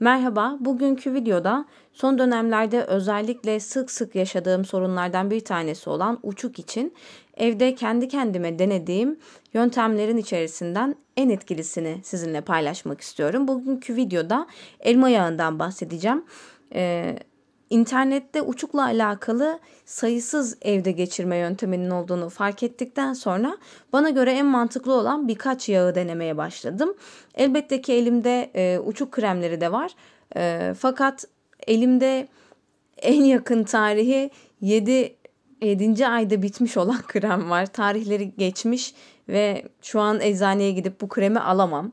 Merhaba, bugünkü videoda son dönemlerde özellikle sık sık yaşadığım sorunlardan bir tanesi olan uçuk için evde kendi kendime denediğim yöntemlerin içerisinden en etkilisini sizinle paylaşmak istiyorum. Bugünkü videoda elma yağından bahsedeceğim. Ee, İnternette uçukla alakalı sayısız evde geçirme yönteminin olduğunu fark ettikten sonra bana göre en mantıklı olan birkaç yağı denemeye başladım. Elbette ki elimde e, uçuk kremleri de var. E, fakat elimde en yakın tarihi 7 7. ayda bitmiş olan krem var. Tarihleri geçmiş ve şu an eczaneye gidip bu kremi alamam.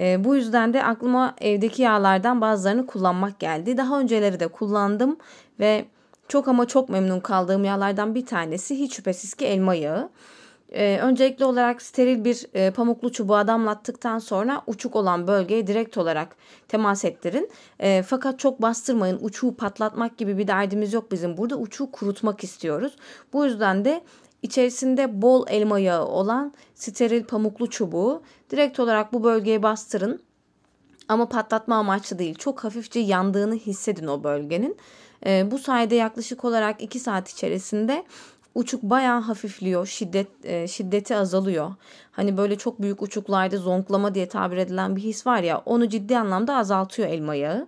E, bu yüzden de aklıma evdeki yağlardan bazılarını kullanmak geldi. Daha önceleri de kullandım ve çok ama çok memnun kaldığım yağlardan bir tanesi hiç şüphesiz ki elma yağı. Ee, öncelikli olarak steril bir e, pamuklu çubuğa damlattıktan sonra uçuk olan bölgeye direkt olarak temas ettirin. E, fakat çok bastırmayın. Uçuğu patlatmak gibi bir derdimiz yok bizim burada. Uçuğu kurutmak istiyoruz. Bu yüzden de İçerisinde bol elma yağı olan steril pamuklu çubuğu direkt olarak bu bölgeye bastırın. Ama patlatma amaçlı değil. Çok hafifçe yandığını hissedin o bölgenin. E, bu sayede yaklaşık olarak 2 saat içerisinde uçuk bayağı hafifliyor. Şiddet e, şiddeti azalıyor. Hani böyle çok büyük uçuklarda zonklama diye tabir edilen bir his var ya onu ciddi anlamda azaltıyor elma yağı.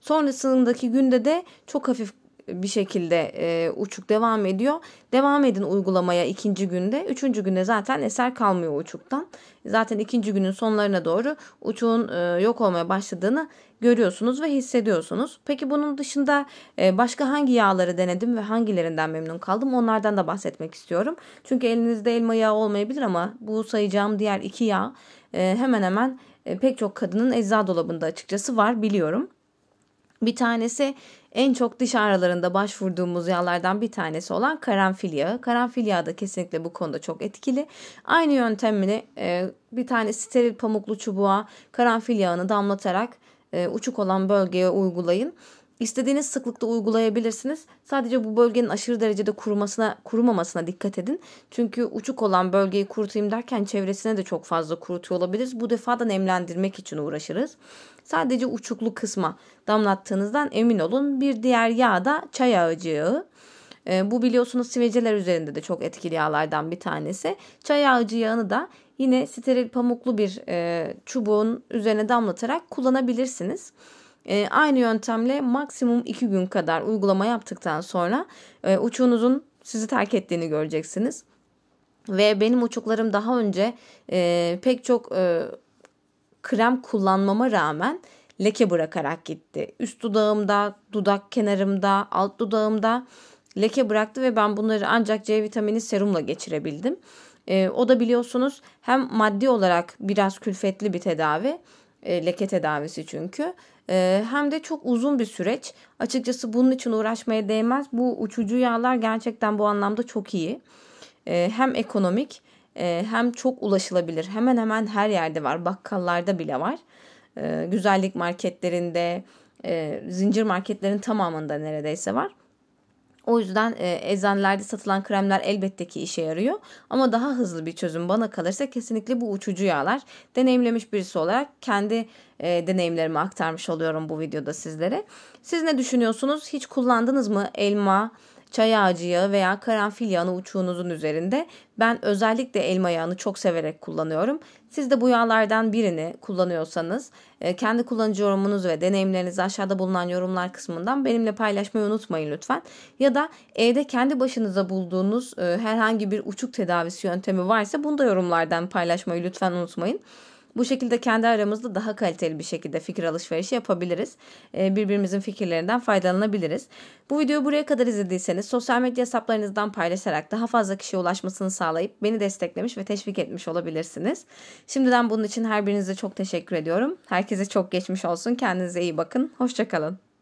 Sonrasındaki günde de çok hafif bir şekilde e, uçuk devam ediyor. Devam edin uygulamaya ikinci günde. Üçüncü günde zaten eser kalmıyor uçuktan. Zaten ikinci günün sonlarına doğru uçuğun e, yok olmaya başladığını görüyorsunuz ve hissediyorsunuz. Peki bunun dışında e, başka hangi yağları denedim ve hangilerinden memnun kaldım onlardan da bahsetmek istiyorum. Çünkü elinizde elma yağı olmayabilir ama bu sayacağım diğer iki yağ e, hemen hemen e, pek çok kadının ecza dolabında açıkçası var biliyorum. Bir tanesi en çok dış ağrılarında başvurduğumuz yağlardan bir tanesi olan karanfil yağı. Karanfil yağı da kesinlikle bu konuda çok etkili. Aynı yöntemini e, bir tane steril pamuklu çubuğa karanfil yağını damlatarak e, uçuk olan bölgeye uygulayın İstediğiniz sıklıkta uygulayabilirsiniz. Sadece bu bölgenin aşırı derecede kurumasına, kurumamasına dikkat edin. Çünkü uçuk olan bölgeyi kurutayım derken çevresine de çok fazla kurutuyor olabiliriz. Bu defa da nemlendirmek için uğraşırız. Sadece uçuklu kısma damlattığınızdan emin olun. Bir diğer yağ da çay ağacı yağı. E, bu biliyorsunuz sivilceler üzerinde de çok etkili yağlardan bir tanesi. Çay ağacı yağını da yine steril pamuklu bir e, çubuğun üzerine damlatarak kullanabilirsiniz. E, aynı yöntemle maksimum 2 gün kadar uygulama yaptıktan sonra e, uçuğunuzun sizi terk ettiğini göreceksiniz. Ve benim uçuklarım daha önce e, pek çok e, krem kullanmama rağmen leke bırakarak gitti. Üst dudağımda, dudak kenarımda, alt dudağımda leke bıraktı ve ben bunları ancak C vitamini serumla geçirebildim. E, o da biliyorsunuz hem maddi olarak biraz külfetli bir tedavi, e, leke tedavisi çünkü. Ee, hem de çok uzun bir süreç. Açıkçası bunun için uğraşmaya değmez. Bu uçucu yağlar gerçekten bu anlamda çok iyi. Ee, hem ekonomik e, hem çok ulaşılabilir. Hemen hemen her yerde var. Bakkallarda bile var. Ee, güzellik marketlerinde, e, zincir marketlerin tamamında neredeyse var. O yüzden e, eczanelerde satılan kremler elbette ki işe yarıyor ama daha hızlı bir çözüm bana kalırsa kesinlikle bu uçucu yağlar. Deneyimlemiş birisi olarak kendi e, deneyimlerimi aktarmış oluyorum bu videoda sizlere. Siz ne düşünüyorsunuz? Hiç kullandınız mı elma, çay ağacı yağı veya karanfil yağını uçuğunuzun üzerinde. Ben özellikle elma yağını çok severek kullanıyorum. Siz de bu yağlardan birini kullanıyorsanız e, kendi kullanıcı yorumunuz ve deneyimlerinizi aşağıda bulunan yorumlar kısmından benimle paylaşmayı unutmayın lütfen. Ya da evde kendi başınıza bulduğunuz e, herhangi bir uçuk tedavisi yöntemi varsa bunu da yorumlardan paylaşmayı lütfen unutmayın. Bu şekilde kendi aramızda daha kaliteli bir şekilde fikir alışverişi yapabiliriz. Ee, birbirimizin fikirlerinden faydalanabiliriz. Bu videoyu buraya kadar izlediyseniz sosyal medya hesaplarınızdan paylaşarak daha fazla kişiye ulaşmasını sağlayıp beni desteklemiş ve teşvik etmiş olabilirsiniz. Şimdiden bunun için her birinize çok teşekkür ediyorum. Herkese çok geçmiş olsun. Kendinize iyi bakın. Hoşçakalın.